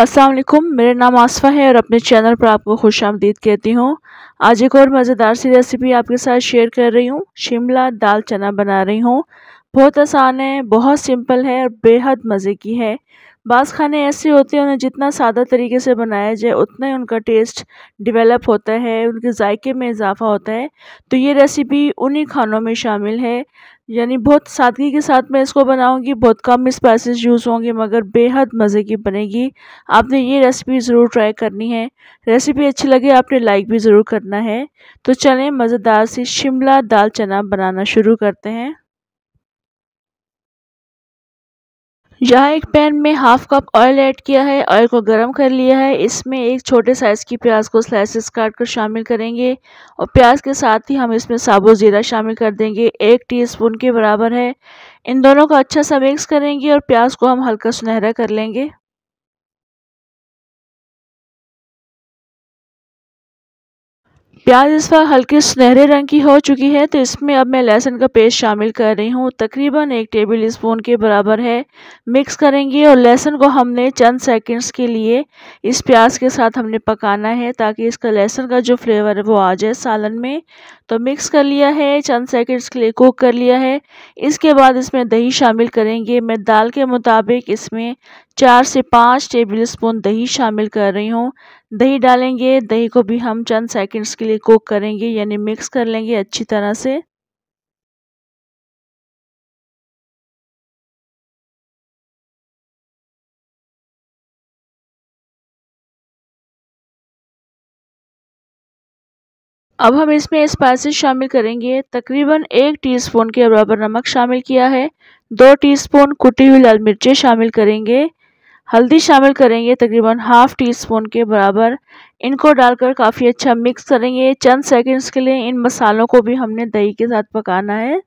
असलम मेरा नाम आसफ़ा है और अपने चैनल पर आपको खुश आमदीद कहती हूँ आज एक और मज़ेदार सी रेसिपी आपके साथ शेयर कर रही हूँ शिमला दाल चना बना रही हूँ बहुत आसान है बहुत सिंपल है और बेहद मज़े की है बास खाने ऐसे होते हैं उन्हें जितना सादा तरीके से बनाया जाए उतना ही उनका टेस्ट डेवलप होता है उनके जायके में इजाफा होता है तो ये रेसिपी उन्हीं खानों में शामिल है यानी बहुत सादगी के साथ मैं इसको बनाऊंगी बहुत कम स्पाइसेस यूज़ होंगे मगर बेहद मज़े की बनेगी आपने ये रेसिपी ज़रूर ट्राई करनी है रेसिपी अच्छी लगे आपने लाइक भी ज़रूर करना है तो चलें मज़ेदार सी शिमला दाल चना बनाना शुरू करते हैं यहाँ एक पैन में हाफ कप ऑयल ऐड किया है ऑयल को गर्म कर लिया है इसमें एक छोटे साइज़ की प्याज को स्लाइसेस काट कर शामिल करेंगे और प्याज के साथ ही हम इसमें साबुत ज़ीरा शामिल कर देंगे एक टीस्पून के बराबर है इन दोनों को अच्छा सा मिक्स करेंगे और प्याज को हम हल्का सुनहरा कर लेंगे प्याज इस बार हल्के सुनहरे रंग की हो चुकी है तो इसमें अब मैं लहसुन का पेस्ट शामिल कर रही हूँ तकरीबन एक टेबल स्पून के बराबर है मिक्स करेंगे और लहसुन को हमने चंद सेकंड्स के लिए इस प्याज के साथ हमने पकाना है ताकि इसका लहसुन का जो फ्लेवर है वो आ जाए सालन में तो मिक्स कर लिया है चंद सेकंड्स के लिए कुक कर लिया है इसके बाद इसमें दही शामिल करेंगे मैं दाल के मुताबिक इसमें चार से पाँच टेबल स्पून दही शामिल कर रही हूँ दही डालेंगे दही को भी हम चंद सेकंड्स के लिए कुक करेंगे यानी मिक्स कर लेंगे अच्छी तरह से अब हम इसमें स्पाइसेस शामिल करेंगे तकरीबन एक टीस्पून के बराबर नमक शामिल किया है दो टीस्पून कुटी हुई लाल मिर्चें शामिल करेंगे हल्दी शामिल करेंगे तकरीबन हाफ टी स्पून के बराबर इनको डालकर काफ़ी अच्छा मिक्स करेंगे चंद सेकंड्स के लिए इन मसालों को भी हमने दही के साथ पकाना है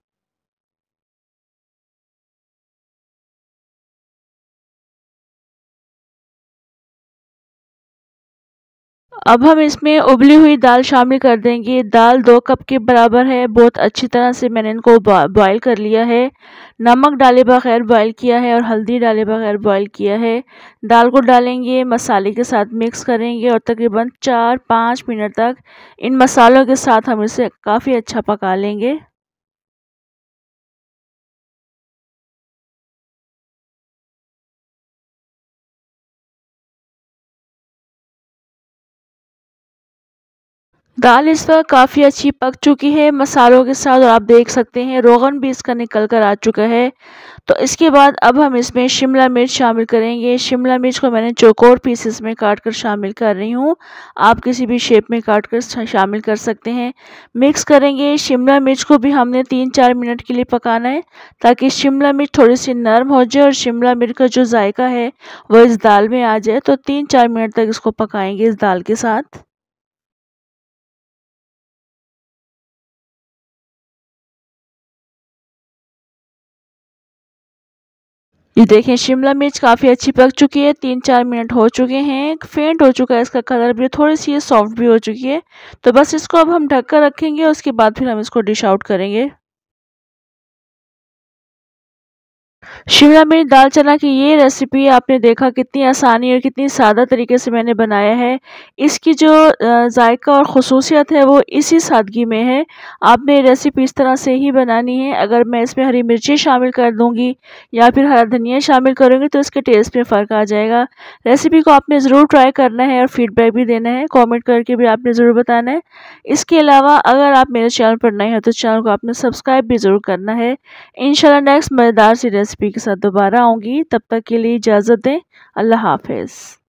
अब हम इसमें उबली हुई दाल शामिल कर देंगे दाल दो कप के बराबर है बहुत अच्छी तरह से मैंने इनको बॉयल कर लिया है नमक डाले बगैर बॉयल किया है और हल्दी डाले बगैर बॉयल किया है दाल को डालेंगे मसाले के साथ मिक्स करेंगे और तकरीबन चार पाँच मिनट तक इन मसालों के साथ हम इसे काफ़ी अच्छा पका लेंगे दाल इस वक्त काफ़ी अच्छी पक चुकी है मसालों के साथ और आप देख सकते हैं रोगन भी इसका निकल कर आ चुका है तो इसके बाद अब हम इसमें शिमला मिर्च शामिल करेंगे शिमला मिर्च को मैंने चौकोर पीसेस में काट कर शामिल कर रही हूँ आप किसी भी शेप में काट कर शामिल कर सकते हैं मिक्स करेंगे शिमला मिर्च को भी हमने तीन चार मिनट के लिए पकाना है ताकि शिमला मिर्च थोड़ी सी नरम हो जाए और शिमला मिर्च का जो जायका है वह इस दाल में आ जाए तो तीन चार मिनट तक इसको पकाएँगे इस दाल के साथ ये देखें शिमला मिर्च काफ़ी अच्छी पक चुकी है तीन चार मिनट हो चुके हैं फेंट हो चुका है इसका कलर भी थोड़ी सी सॉफ्ट भी हो चुकी है तो बस इसको अब हम ढक कर रखेंगे उसके बाद फिर हम इसको डिश आउट करेंगे शिमला मिर्च दाल चना की ये रेसिपी आपने देखा कितनी आसानी और कितनी सादा तरीके से मैंने बनाया है इसकी जो जायका और खसूसियत है वो इसी सादगी में है आपने रेसिपी इस तरह से ही बनानी है अगर मैं इसमें हरी मिर्ची शामिल कर दूंगी या फिर हरा धनिया शामिल करूँगी तो इसके टेस्ट में फ़र्क आ जाएगा रेसिपी को आपने ज़रूर ट्राई करना है और फीडबैक भी देना है कॉमेंट करके भी आपने ज़रूर बताना है इसके अलावा अगर आप मेरे चैनल पर नए हैं तो चैनल को आपने सब्सक्राइब भी ज़रूर करना है इन नेक्स्ट मज़ेदार सी रेसिपी रेसिपी के साथ दोबारा आऊँगी तब तक के लिए इजाज़त दें अल्लाह हाफिज़